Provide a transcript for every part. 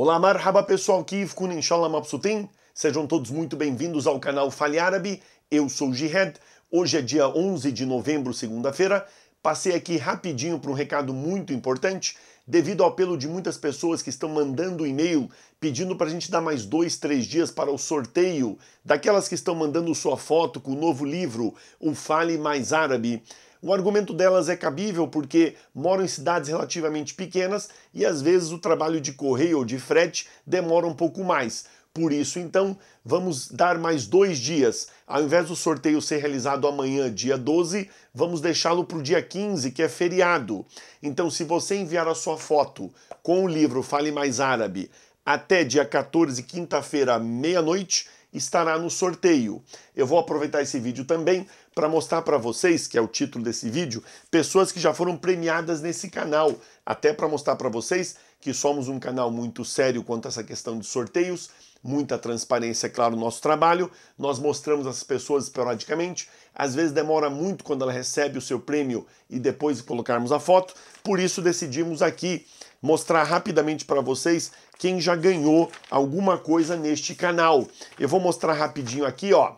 Olá, marhaba pessoal, Kivkun Inshallah Mapsutin. Sejam todos muito bem-vindos ao canal Fale Árabe. Eu sou Jihad. Hoje é dia 11 de novembro, segunda-feira. Passei aqui rapidinho para um recado muito importante, devido ao apelo de muitas pessoas que estão mandando e-mail pedindo para a gente dar mais dois, três dias para o sorteio daquelas que estão mandando sua foto com o novo livro, O Fale Mais Árabe. O argumento delas é cabível porque moram em cidades relativamente pequenas e às vezes o trabalho de correio ou de frete demora um pouco mais. Por isso, então, vamos dar mais dois dias. Ao invés do sorteio ser realizado amanhã, dia 12, vamos deixá-lo para o dia 15, que é feriado. Então, se você enviar a sua foto com o livro Fale Mais Árabe até dia 14, quinta-feira, meia-noite, estará no sorteio. Eu vou aproveitar esse vídeo também para mostrar para vocês, que é o título desse vídeo, pessoas que já foram premiadas nesse canal, até para mostrar para vocês que somos um canal muito sério quanto a essa questão de sorteios, muita transparência, é claro, no nosso trabalho. Nós mostramos as pessoas esporadicamente, às vezes demora muito quando ela recebe o seu prêmio e depois colocarmos a foto. Por isso decidimos aqui mostrar rapidamente para vocês quem já ganhou alguma coisa neste canal. Eu vou mostrar rapidinho aqui, ó.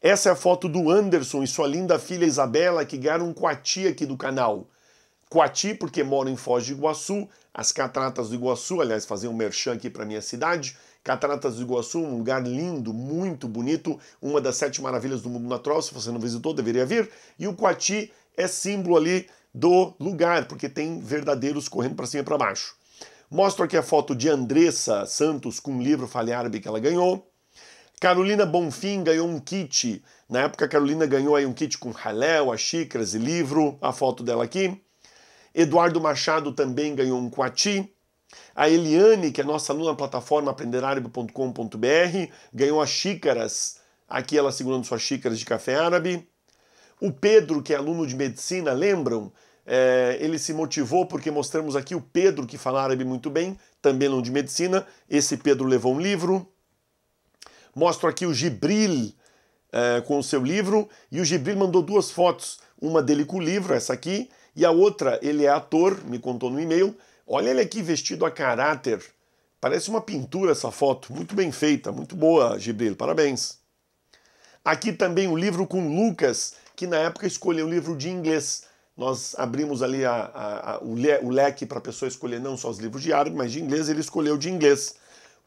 Essa é a foto do Anderson e sua linda filha Isabela que ganharam um coati aqui do canal. Coati porque moro em Foz do Iguaçu, as Cataratas do Iguaçu, aliás, fazer um merchan aqui para minha cidade. Cataratas do Iguaçu, um lugar lindo, muito bonito, uma das sete maravilhas do mundo natural. Se você não visitou, deveria vir. E o Coati é símbolo ali do lugar, porque tem verdadeiros correndo para cima e para baixo. Mostro aqui a foto de Andressa Santos com o um livro árabe que ela ganhou. Carolina Bonfim ganhou um kit. Na época, a Carolina ganhou aí um kit com raléu, as xícaras e livro, a foto dela aqui. Eduardo Machado também ganhou um coati. A Eliane, que é nossa aluna na plataforma aprenderárabe.com.br, ganhou as xícaras. Aqui ela segurando suas xícaras de café árabe. O Pedro, que é aluno de medicina, lembram? É, ele se motivou porque mostramos aqui o Pedro que fala árabe muito bem, também não de medicina. Esse Pedro levou um livro. Mostro aqui o Gibril é, com o seu livro. E o Gibril mandou duas fotos: uma dele com o livro, essa aqui, e a outra, ele é ator, me contou no e-mail. Olha ele aqui vestido a caráter. Parece uma pintura essa foto, muito bem feita, muito boa, Gibril, parabéns. Aqui também o um livro com Lucas, que na época escolheu um livro de inglês nós abrimos ali a, a, a, o, le, o, leque para a pessoa escolher não só os livros de árabe, mas de inglês, ele escolheu de inglês.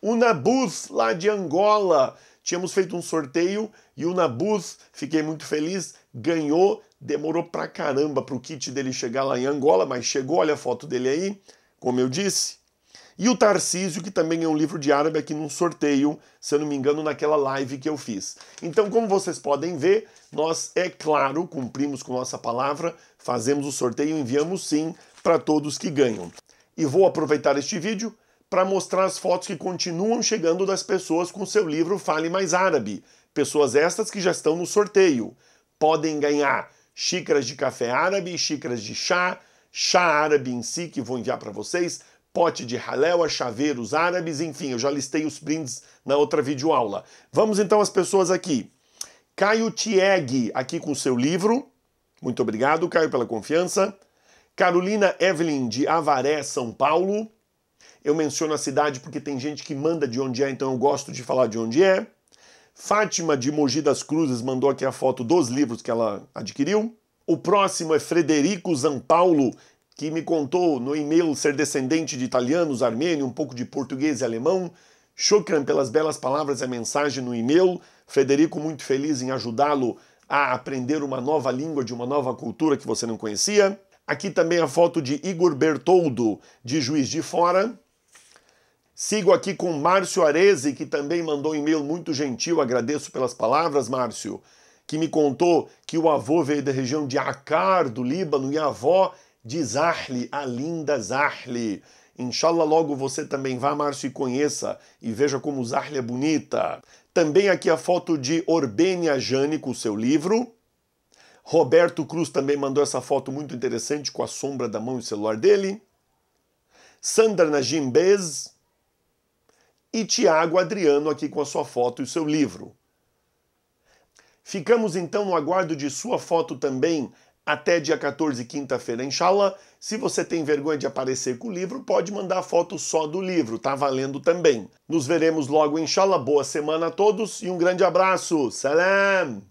O Nabuz, lá de Angola, tínhamos feito um sorteio e o Nabuz, fiquei muito feliz, ganhou, demorou pra caramba para o kit dele chegar lá em Angola, mas chegou, olha a foto dele aí, como eu disse, e o Tarcísio, que também é um livro de árabe aqui num sorteio, se eu não me engano, naquela live que eu fiz. Então, como vocês podem ver, nós, é claro, cumprimos com nossa palavra, fazemos o sorteio e enviamos sim para todos que ganham. E vou aproveitar este vídeo para mostrar as fotos que continuam chegando das pessoas com seu livro Fale Mais Árabe. Pessoas estas que já estão no sorteio. Podem ganhar xícaras de café árabe, xícaras de chá, chá árabe em si, que vou enviar para vocês, pote de raléua, chaveiros árabes, enfim, eu já listei os brindes na outra videoaula. Vamos então às pessoas aqui. Caio Tieg, aqui com seu livro. Muito obrigado, Caio, pela confiança. Carolina Evelyn, de Avaré, São Paulo. Eu menciono a cidade porque tem gente que manda de onde é, então eu gosto de falar de onde é. Fátima de Mogi das Cruzes mandou aqui a foto dos livros que ela adquiriu. O próximo é Frederico Zampaulo, que me contou no e-mail ser descendente de italianos, armênio, um pouco de português e alemão. Shukran pelas belas palavras e a mensagem no e-mail. Federico, muito feliz em ajudá-lo a aprender uma nova língua de uma nova cultura que você não conhecia. Aqui também a foto de Igor Bertoldo, de Juiz de Fora. Sigo aqui com Márcio Arese, que também mandou um e-mail muito gentil. Agradeço pelas palavras, Márcio, que me contou que o avô veio da região de Akar do Líbano, e a avó de Zahli, a linda Zahli. Inshallah, logo você também vá, Márcio, e conheça e veja como Zahli é bonita. Também aqui a foto de Orbenia Jane com o seu livro. Roberto Cruz também mandou essa foto muito interessante com a sombra da mão e o celular dele. Sandra Najim Bez e Tiago Adriano aqui com a sua foto e o seu livro. Ficamos então no aguardo de sua foto também até dia 14, quinta-feira, inshallah. Se você tem vergonha de aparecer com o livro, pode mandar foto só do livro, tá valendo também. Nos veremos logo, inshallah. Boa semana a todos e um grande abraço. Salam!